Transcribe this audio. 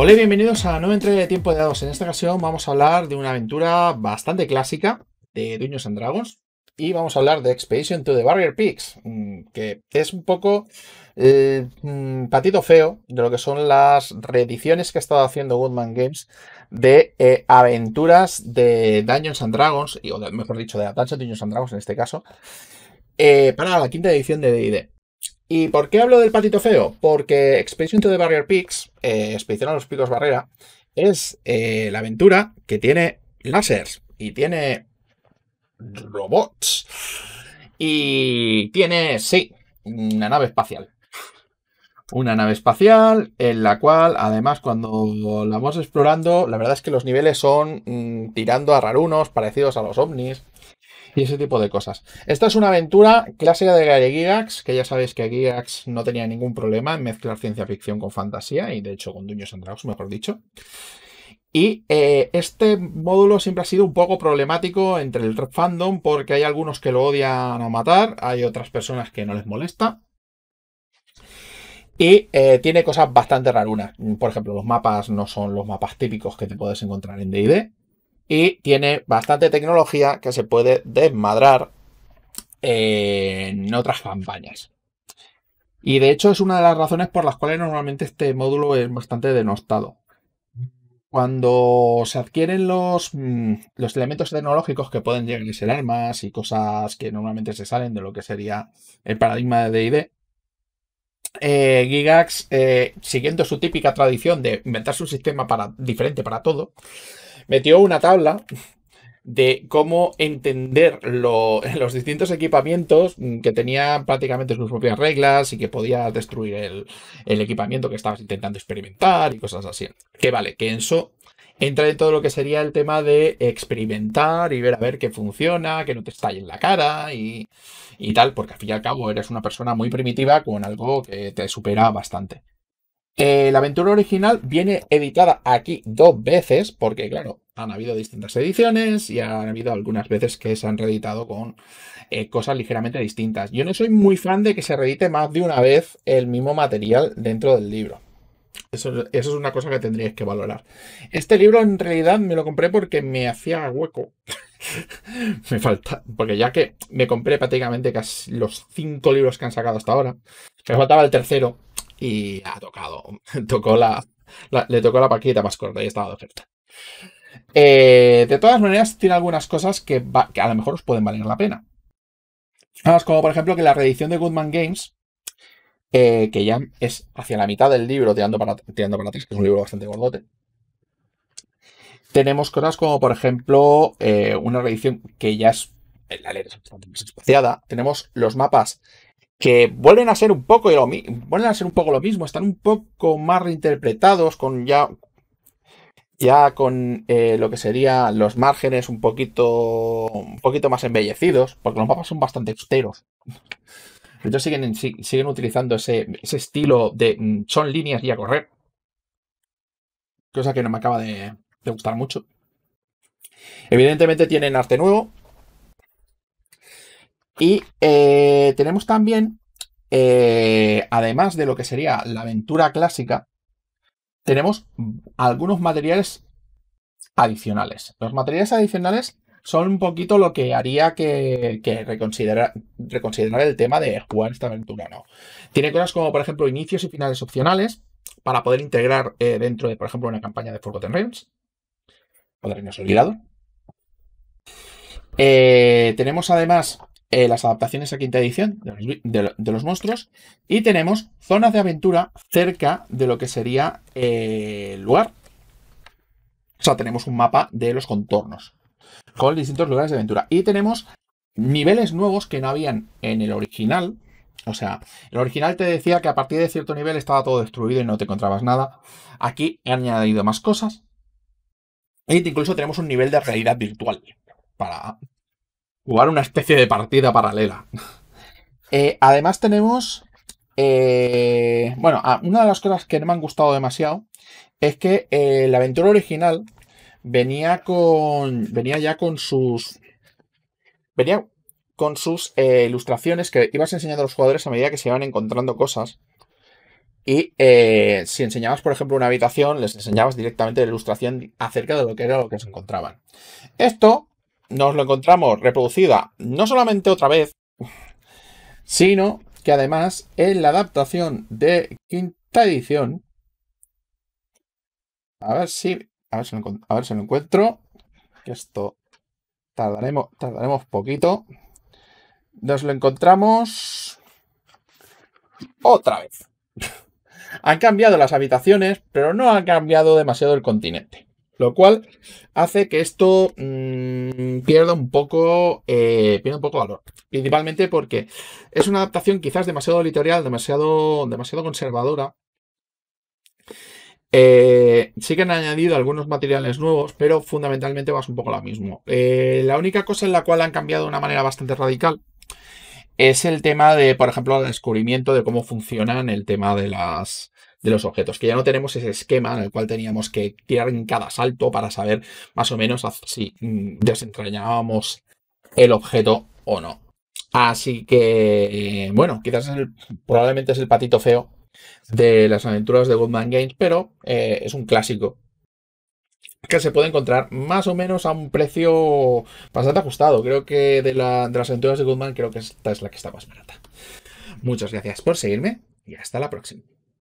Hola y bienvenidos a la nueva entrega de Tiempo de Dados. En esta ocasión vamos a hablar de una aventura bastante clásica de Dueños and Dragons y vamos a hablar de Expedition to the Barrier Peaks, mm, que es un poco el eh, mm, patito feo de lo que son las reediciones que ha estado haciendo Goodman Games de eh, aventuras de Dungeons and Dragons, y, o mejor dicho, de Dungeons and Dragons en este caso, eh, para la quinta edición de D&D. ¿Y por qué hablo del patito feo? Porque Expedition to the Barrier Peaks, eh, Expedición a los Picos Barrera, es eh, la aventura que tiene lásers y tiene robots y tiene, sí, una nave espacial. Una nave espacial en la cual, además, cuando la vamos explorando, la verdad es que los niveles son mm, tirando a rarunos, parecidos a los ovnis y ese tipo de cosas. Esta es una aventura clásica de Gary Gigax, que ya sabéis que Gigax no tenía ningún problema en mezclar ciencia ficción con fantasía, y de hecho con Duños and mejor dicho. Y eh, este módulo siempre ha sido un poco problemático entre el fandom, porque hay algunos que lo odian a matar, hay otras personas que no les molesta, y eh, tiene cosas bastante rarunas. Por ejemplo, los mapas no son los mapas típicos que te puedes encontrar en DD y tiene bastante tecnología que se puede desmadrar eh, en otras campañas. Y de hecho es una de las razones por las cuales normalmente este módulo es bastante denostado. Cuando se adquieren los, mm, elementos tecnológicos que pueden llegar a ser armas y cosas que normalmente se salen de lo que sería el paradigma de DD, eh, Gigax, eh, siguiendo su típica tradición de inventar un sistema para, diferente para todo, metió una tabla de cómo entender los distintos equipamientos que tenían prácticamente sus propias reglas y que podías destruir el, equipamiento que estabas intentando experimentar y cosas así. Que vale, que eso entra en todo lo que sería el tema de experimentar y ver a ver qué funciona, que no te estalle en la cara y, tal, porque al fin y al cabo eres una persona muy primitiva con algo que te supera bastante. Eh, la aventura original viene editada aquí dos veces, porque claro, han habido distintas ediciones y han habido algunas veces que se han reeditado con eh, cosas ligeramente distintas. Yo no soy muy fan de que se reedite más de una vez el mismo material dentro del libro. Eso, es una cosa que tendríais que valorar. Este libro en realidad me lo compré porque me hacía hueco. me falta, porque ya que me compré prácticamente casi los cinco libros que han sacado hasta ahora, me faltaba el tercero y ha tocado, tocó la, le tocó la paquita más corta y estaba de oferta. Eh, de todas maneras, tiene algunas cosas que, que a lo mejor os pueden valer la pena. Como por ejemplo que la reedición de Goodman Games eh, que ya es hacia la mitad del libro, tirando para, atrás, que es un libro bastante gordote. Tenemos cosas como, por ejemplo, eh, una reedición que ya es. Eh, la letra es bastante más espaciada. Tenemos los mapas que vuelven a ser un poco lo, vuelven a ser un poco lo mismo, están un poco más reinterpretados con ya ya con lo que sería los márgenes un poquito un poquito más embellecidos, porque los mapas son bastante exteros siguen, siguen utilizando ese, estilo de mm, son líneas y a correr. Cosa que no me acaba de, gustar mucho. Evidentemente tienen arte nuevo. Y eh, tenemos también, eh, además de lo que sería la aventura clásica, tenemos algunos materiales adicionales. Los materiales adicionales son un poquito lo que haría que, reconsiderar el tema de jugar esta aventura no. Tiene cosas como, por ejemplo, inicios y finales opcionales para poder integrar eh, dentro de, por ejemplo, una campaña de Forgotten Realms o de eh, tenemos además eh, las adaptaciones a quinta edición de los, de los, monstruos y tenemos zonas de aventura cerca de lo que sería el lugar. O sea, tenemos un mapa de los contornos con distintos lugares de aventura. Y tenemos niveles nuevos que no habían en el original. O sea, el original te decía que a partir de cierto nivel estaba todo destruido y no te encontrabas nada. Aquí he añadido más cosas. E incluso tenemos un nivel de realidad virtual para jugar una especie de partida paralela. Eh, además tenemos... Eh, bueno, ah, una de las cosas que no me han gustado demasiado es que eh, la aventura original venía con. Venía ya con sus. Venía con sus eh, ilustraciones que ibas enseñando a los jugadores a medida que se iban encontrando cosas. Y eh, si enseñabas, por ejemplo, una habitación, les enseñabas directamente la ilustración acerca de lo que era lo que se encontraban. Esto nos lo encontramos reproducida no solamente otra vez, sino que además en la adaptación de quinta edición. A ver si a ver si lo, encuentro. esto tardaremos, tardaremos poquito. Nos lo encontramos otra vez. han cambiado las habitaciones, pero no han cambiado demasiado el continente. Lo cual hace que esto mm, pierda un poco. Eh, un poco valor. Principalmente porque es una adaptación quizás demasiado litoral, demasiado, demasiado conservadora. Eh, sí que han añadido algunos materiales nuevos, pero fundamentalmente vas un poco lo mismo. Eh, la única cosa en la cual han cambiado de una manera bastante radical es el tema de, por ejemplo, el descubrimiento de cómo funcionan el tema de las, de los objetos, que ya no tenemos ese esquema en el cual teníamos que tirar en cada salto para saber más o menos si mm, desentrañábamos el objeto o no. Así que, eh, bueno, quizás probablemente es el patito feo de las aventuras de Goodman Games, pero eh, es un clásico que se puede encontrar más o menos a un precio bastante ajustado. Creo que de, de las aventuras de Goodman, creo que esta es la que está más barata. Muchas gracias por seguirme y hasta la próxima.